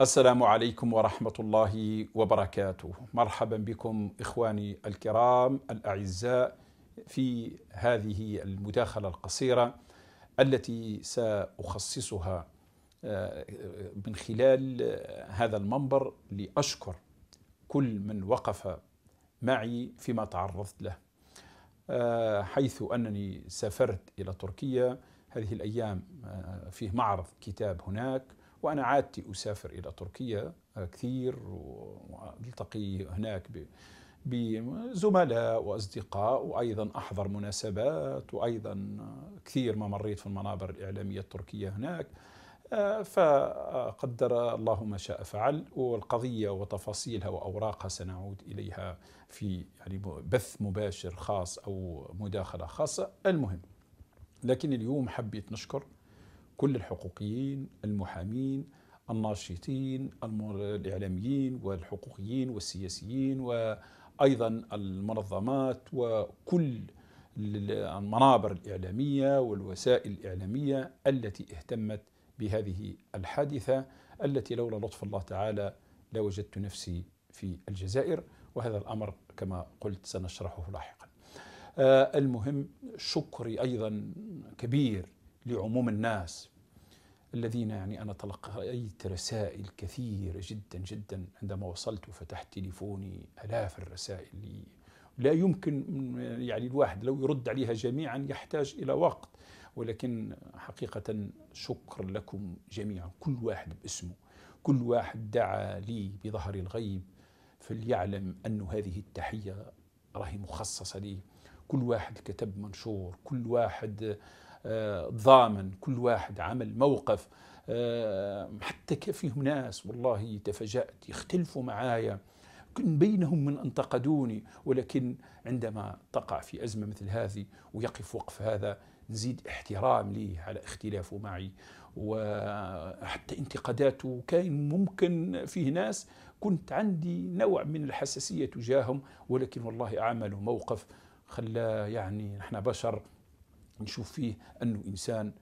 السلام عليكم ورحمة الله وبركاته. مرحبا بكم اخواني الكرام الاعزاء في هذه المداخلة القصيرة التي ساخصصها آه، من خلال هذا المنبر لاشكر كل من وقف معي فيما تعرضت له. آه، حيث انني سافرت الى تركيا هذه الايام آه، فيه معرض كتاب هناك وأنا عادتي أسافر إلى تركيا آه، كثير وألتقي هناك بزملاء وأصدقاء وأيضا أحضر مناسبات وأيضا كثير ما مريت في المنابر الإعلامية التركية هناك آه، فقدر الله ما شاء فعل والقضية وتفاصيلها وأوراقها سنعود إليها في يعني بث مباشر خاص أو مداخلة خاصة المهم لكن اليوم حبيت نشكر كل الحقوقيين المحامين الناشطين الإعلاميين والحقوقيين والسياسيين وأيضا المنظمات وكل المنابر الإعلامية والوسائل الإعلامية التي اهتمت بهذه الحادثة التي لولا لطف الله تعالى لوجدت نفسي في الجزائر وهذا الأمر كما قلت سنشرحه لاحقا آه، المهم شكري أيضا كبير لعموم الناس الذين يعني أنا تلقيت رسائل كثيرة جدا جدا عندما وصلت وفتحت تليفوني آلاف الرسائل لي لا يمكن يعني الواحد لو يرد عليها جميعا يحتاج إلى وقت ولكن حقيقة شكر لكم جميعا كل واحد باسمه كل واحد دعا لي بظهر الغيب فليعلم أن هذه التحية راهي مخصصة لي كل واحد كتب منشور كل واحد ضامن كل واحد عمل موقف آه، حتى فيهم ناس والله تفاجأت يختلفوا معايا كن بينهم من انتقدوني ولكن عندما تقع في أزمة مثل هذه ويقف وقف هذا نزيد احترام ليه على اختلافه معي وحتى انتقاداته كان ممكن فيه ناس كنت عندي نوع من الحساسية تجاههم ولكن والله عملوا موقف خلا يعني نحن بشر نشوف فيه أنه إنسان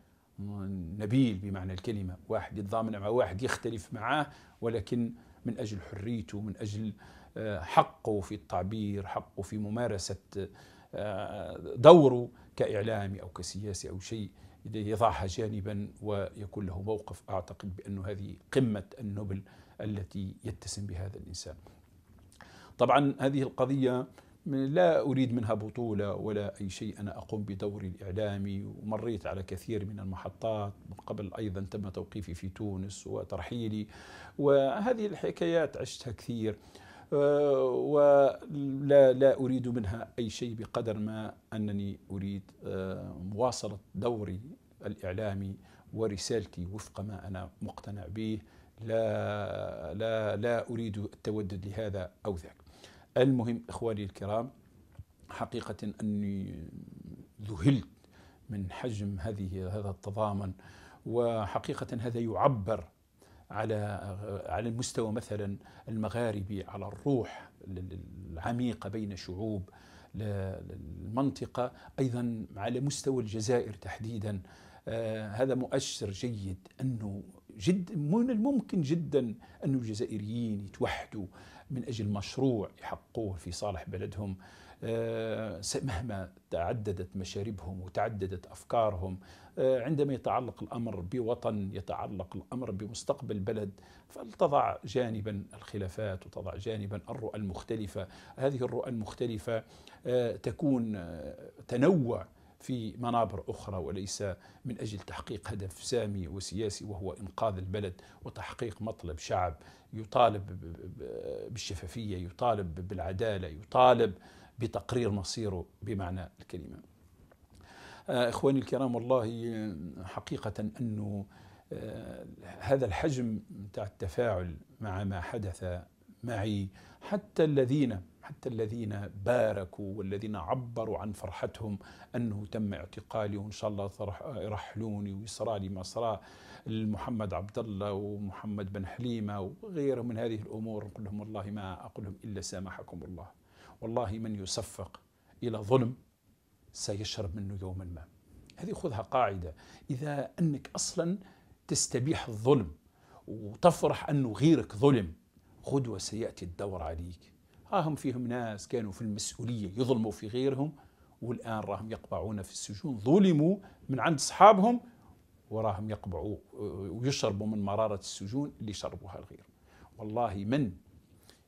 نبيل بمعنى الكلمة واحد يتضامن مع واحد يختلف معاه ولكن من أجل حريته من أجل آه، حقه في التعبير حقه في ممارسة آه، دوره كإعلامي أو كسياسي أو شيء يضعها جانبا ويكون له موقف أعتقد بأنه هذه قمة النبل التي يتسم بهذا الإنسان طبعا هذه القضية لا أريد منها بطولة ولا أي شيء أنا أقوم بدوري الإعلامي ومريت على كثير من المحطات من قبل أيضا تم توقيفي في تونس وترحيلي وهذه الحكايات عشتها كثير آه، ولا لا أريد منها أي شيء بقدر ما أنني أريد آه، مواصلة دوري الإعلامي ورسالتي وفق ما أنا مقتنع به لا لا لا أريد التودد لهذا أو ذاك المهم إخواني الكرام حقيقة أني ذهلت من حجم هذه هذا التضامن وحقيقة هذا يعبر على على المستوى مثلا المغاربي على الروح العميقة بين شعوب المنطقة أيضا على مستوى الجزائر تحديدا آه، هذا مؤشر جيد أنه جد من الممكن جدا أن الجزائريين يتوحدوا من أجل مشروع يحققوه في صالح بلدهم آه، مهما تعددت مشاربهم وتعددت أفكارهم آه، عندما يتعلق الأمر بوطن يتعلق الأمر بمستقبل بلد فلتضع جانبا الخلافات وتضع جانبا الرؤى المختلفة هذه الرؤى المختلفة آه، تكون تنوع في منابر أخرى وليس من أجل تحقيق هدف سامي وسياسي وهو إنقاذ البلد وتحقيق مطلب شعب يطالب بالشفافية يطالب بالعدالة يطالب بتقرير مصيره بمعنى الكلمة آه، إخواني الكرام والله حقيقة أنه آه، هذا الحجم تاع التفاعل مع ما حدث معي حتى الذين حتى الذين باركوا والذين عبروا عن فرحتهم انه تم اعتقالي وان شاء الله يرحلوني ويصرى لي ما صرى محمد عبد الله ومحمد بن حليمه وغيره من هذه الامور نقول لهم والله ما اقول لهم الا سامحكم الله والله من يصفق الى ظلم سيشرب منه يوما ما هذه خذها قاعده اذا انك اصلا تستبيح الظلم وتفرح انه غيرك ظلم غدوة سيأتي الدور عليك راهم فيهم ناس كانوا في المسؤولية يظلموا في غيرهم والآن راهم يقبعون في السجون ظلموا من عند أصحابهم وراهم يقبعوا ويشربوا من مرارة السجون اللي شربوها الغير والله من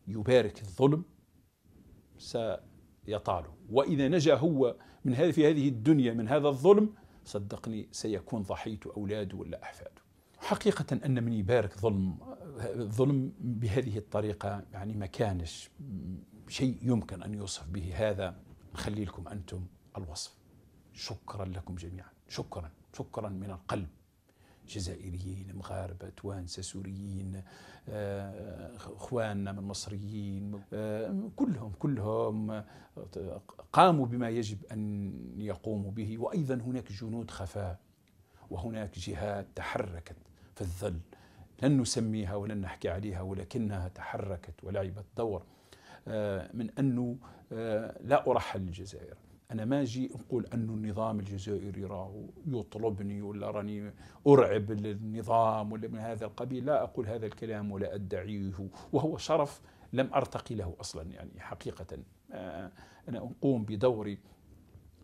يبارك الظلم سيطاله وإذا نجا هو من هذه في هذه الدنيا من هذا الظلم صدقني سيكون ضحية أولاده ولا أحفاده حقيقة أن من يبارك ظلم الظلم بهذه الطريقة يعني ما كانش شيء يمكن أن يوصف به هذا نخلي لكم أنتم الوصف شكرا لكم جميعا شكرا شكرا من القلب جزائريين مغاربة توانسة سوريين آه، اخواننا من مصريين آه، كلهم كلهم آه، قاموا بما يجب ان يقوموا به وايضا هناك جنود خفاء وهناك جهات تحركت في الظل لن نسميها ولن نحكي عليها ولكنها تحركت ولعبت دور آه، من أنه آه، لا أرحل الجزائر أنا ما أجي أقول أنه النظام الجزائري راه يطلبني ولا راني أرعب النظام ولا من هذا القبيل لا أقول هذا الكلام ولا أدعيه وهو شرف لم أرتقي له أصلا يعني حقيقة آه، أنا أقوم بدوري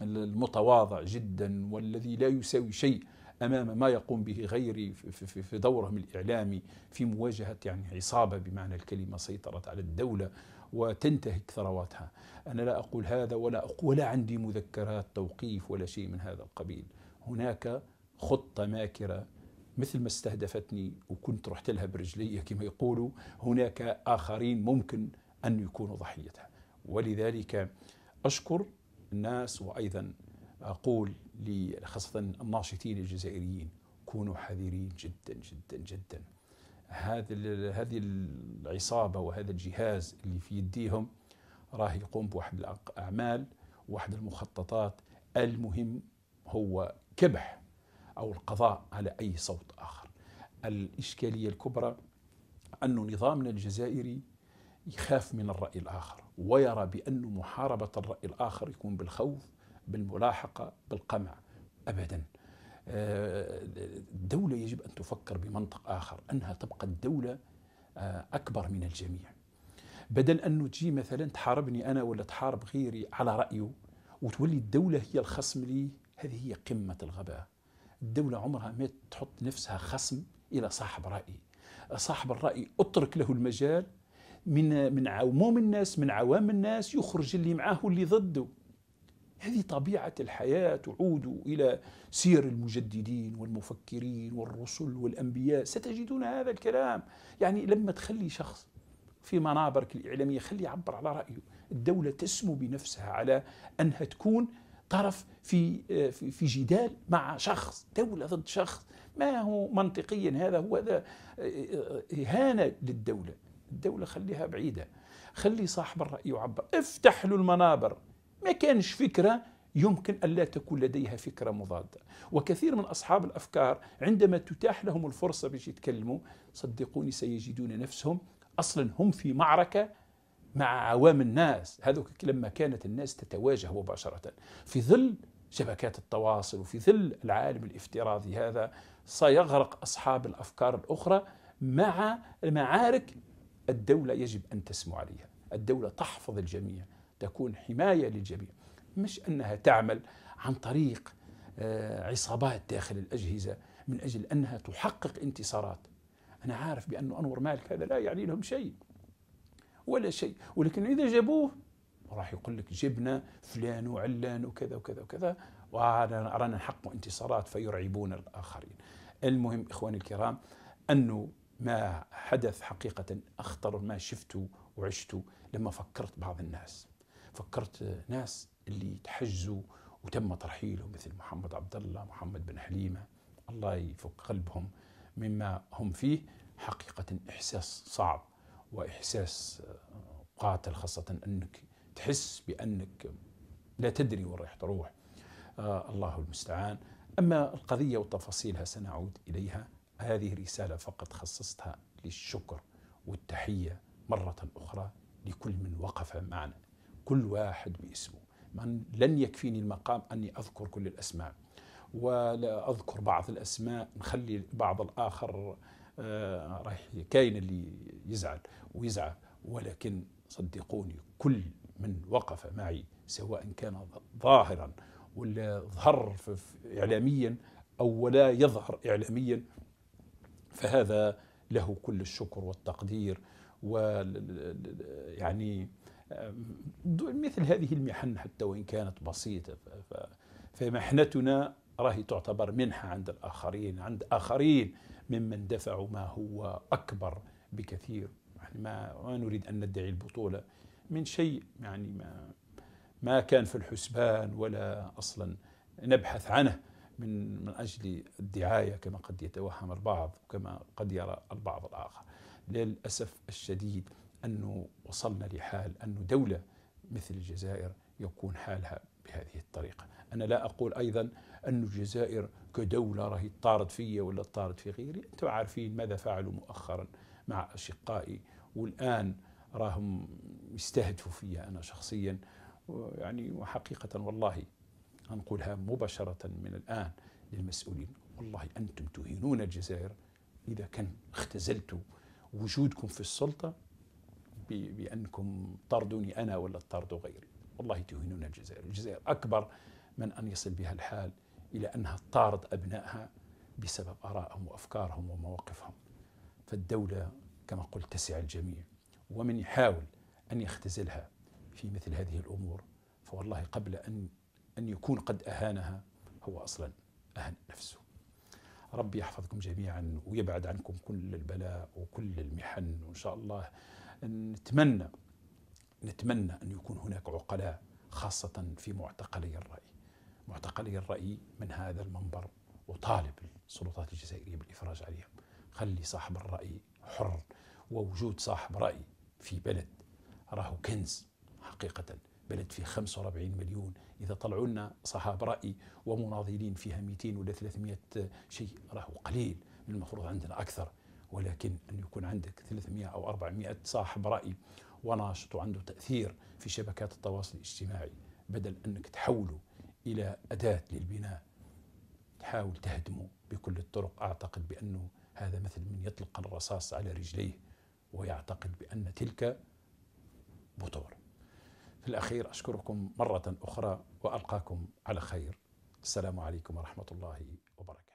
المتواضع جدا والذي لا يساوي شيء امام ما يقوم به غيري في دورهم الاعلامي في مواجهه يعني عصابه بمعنى الكلمه سيطرت على الدوله وتنتهك ثرواتها انا لا اقول هذا ولا ولا عندي مذكرات توقيف ولا شيء من هذا القبيل هناك خطه ماكره مثل ما استهدفتني وكنت رحت لها برجلي كما يقولوا هناك آخرين ممكن أن يكونوا ضحيتها ولذلك أشكر الناس وأيضا أقول خاصة الناشطين الجزائريين كونوا حذرين جدا جدا جدا هذا هذه العصابة وهذا الجهاز اللي في يديهم راه يقوم بواحد الأعمال واحد المخططات المهم هو كبح أو القضاء على أي صوت آخر الإشكالية الكبرى أن نظامنا الجزائري يخاف من الرأي الآخر ويرى بأن محاربة الرأي الآخر يكون بالخوف بالملاحقة بالقمع أبدا آه، الدولة يجب أن تفكر بمنطق آخر أنها تبقى الدولة آه، أكبر من الجميع بدل أن تجي مثلا تحاربني أنا ولا تحارب غيري على رأيه وتولي الدولة هي الخصم لي هذه هي قمة الغباء الدولة عمرها ما تحط نفسها خصم إلى صاحب رأي صاحب الرأي أترك له المجال من من عموم الناس من عوام الناس يخرج اللي معاه واللي ضده هذه طبيعة الحياة تعود إلى سير المجددين والمفكرين والرسل والأنبياء ستجدون هذا الكلام يعني لما تخلي شخص في منابرك الإعلامية خلي يعبر على رأيه الدولة تسمو بنفسها على أنها تكون طرف في في جدال مع شخص دولة ضد شخص ما هو منطقيا هذا هو هذا إهانة للدولة الدولة خليها بعيدة خلي صاحب الرأي يعبر افتح له المنابر ما كانش فكرة يمكن ألا تكون لديها فكرة مضادة وكثير من أصحاب الأفكار عندما تتاح لهم الفرصة باش يتكلموا صدقوني سيجدون نفسهم أصلا هم في معركة مع عوام الناس هذوك لما كانت الناس تتواجه مباشرة في ظل شبكات التواصل وفي ظل العالم الافتراضي هذا سيغرق أصحاب الأفكار الأخرى مع المعارك الدولة يجب أن تسمو عليها الدولة تحفظ الجميع تكون حماية للجميع مش أنها تعمل عن طريق آه، عصابات داخل الأجهزة من أجل أنها تحقق انتصارات أنا عارف بأن أنور مالك هذا لا يعني لهم شيء ولا شيء ولكن إذا جابوه راح يقول لك جبنا فلان وعلان وكذا وكذا وكذا وأرانا نحقق انتصارات فيرعبون الآخرين المهم إخواني الكرام أنه ما حدث حقيقة أخطر ما شفته وعشته لما فكرت بعض الناس فكرت ناس اللي تحجزوا وتم ترحيلهم مثل محمد عبد الله محمد بن حليمة الله يفك قلبهم مما هم فيه حقيقة إحساس صعب وإحساس آه، قاتل خاصة أنك تحس بأنك لا تدري وين رايح تروح آه الله المستعان أما القضية وتفاصيلها سنعود إليها هذه رسالة فقط خصصتها للشكر والتحية مرة أخرى لكل من وقف معنا كل واحد باسمه من لن يكفيني المقام أني أذكر كل الأسماء ولا أذكر بعض الأسماء نخلي بعض الآخر آه، راح كاين اللي يزعل ويزعل ولكن صدقوني كل من وقف معي سواء كان ظاهرا ولا ظهر إعلاميا أو ولا يظهر إعلاميا فهذا له كل الشكر والتقدير و يعني مثل هذه المحن حتى وإن كانت بسيطة فمحنتنا راهي تعتبر منحة عند الآخرين عند آخرين ممن دفعوا ما هو أكبر بكثير يعني ما نريد أن ندعي البطولة من شيء يعني ما ما كان في الحسبان ولا أصلا نبحث عنه من من أجل الدعاية كما قد يتوهم البعض وكما قد يرى البعض الآخر للأسف الشديد أنه وصلنا لحال أن دولة مثل الجزائر يكون حالها بهذه الطريقة أنا لا أقول أيضا أن الجزائر كدولة راهي تطارد فيا ولا تطارد في غيري أنتم عارفين ماذا فعلوا مؤخرا مع أشقائي والآن راهم يستهدفوا فيا أنا شخصيا يعني وحقيقة والله أنقلها مباشرة من الآن للمسؤولين والله أنتم تهينون الجزائر إذا كان اختزلتوا وجودكم في السلطة بأنكم طردوني أنا ولا طردوا غيري والله تهينون الجزائر الجزائر أكبر من أن يصل بها الحال إلى أنها طارد أبنائها بسبب آرائهم وأفكارهم ومواقفهم فالدولة كما قلت تسع الجميع ومن يحاول أن يختزلها في مثل هذه الأمور فوالله قبل أن أن يكون قد أهانها هو أصلا أهان نفسه ربي يحفظكم جميعا ويبعد عنكم كل البلاء وكل المحن وإن شاء الله نتمنى نتمنى أن يكون هناك عقلاء خاصة في معتقلي الرأي معتقلي الرأي من هذا المنبر وطالب السلطات الجزائرية بالإفراج عليهم خلي صاحب الرأي حر ووجود صاحب رأي في بلد راهو كنز حقيقة بلد فيه 45 مليون إذا طلعوا لنا صحاب رأي ومناضلين فيها 200 ولا 300 شيء راهو قليل المفروض عندنا أكثر ولكن أن يكون عندك 300 أو 400 صاحب رأي وناشط وعنده تأثير في شبكات التواصل الاجتماعي بدل أنك تحوله إلى أداة للبناء تحاول تهدمه بكل الطرق أعتقد بأنه هذا مثل من يطلق الرصاص على رجليه ويعتقد بأن تلك بطور في الأخير أشكركم مرة أخرى وألقاكم على خير السلام عليكم ورحمة الله وبركاته